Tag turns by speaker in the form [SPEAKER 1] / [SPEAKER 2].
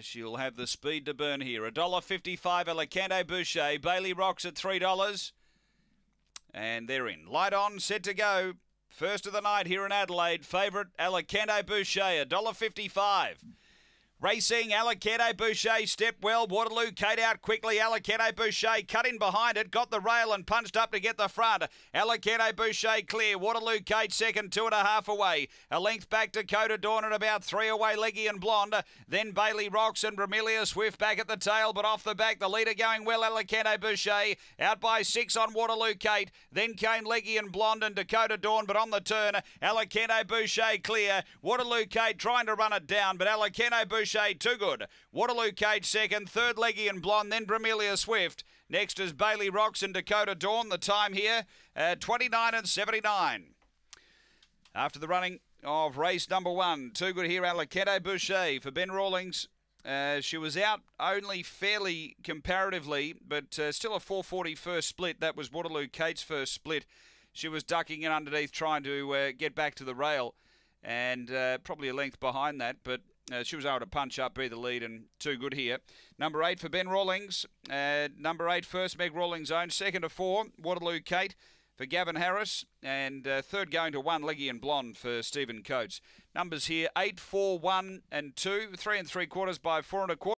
[SPEAKER 1] she'll have the speed to burn here. $1.55 Alicante Boucher. Bailey Rocks at $3. And they're in. Light on, set to go. First of the night here in Adelaide. Favourite Alicante Boucher, $1.55. Racing, Alakedo Boucher stepped well. Waterloo, Kate out quickly. Alakedo Boucher cut in behind it, got the rail and punched up to get the front. Alakedo Boucher clear. Waterloo, Kate second, two and a half away. A length back Dakota Dawn at about three away, Leggy and Blonde. Then Bailey Rocks and Romelia Swift back at the tail, but off the back. The leader going well, Alakedo Boucher out by six on Waterloo, Kate. Then came Leggy and Blonde and Dakota Dawn, but on the turn, Alakedo Boucher clear. Waterloo, Kate trying to run it down, but Alakedo Boucher O'Shea Too Good. Waterloo Cage second, third Leggy and Blonde, then Bromelia Swift. Next is Bailey Rocks and Dakota Dawn. The time here, at uh, 29 and 79. After the running of race number one, Too Good here, Alakete Boucher for Ben Rawlings. Uh, she was out only fairly comparatively, but uh, still a 440 first split. That was Waterloo Kate's first split. She was ducking in underneath, trying to uh, get back to the rail, and uh, probably a length behind that. But uh, she was able to punch up, be the lead, and too good here. Number eight for Ben Rawlings. Uh, number eight first, Meg Rawlings own. Second to four, Waterloo Kate for Gavin Harris. And uh, third going to one, Leggy and Blonde for Stephen Coates. Numbers here eight, four, one, and two. Three and three quarters by four and a quarter.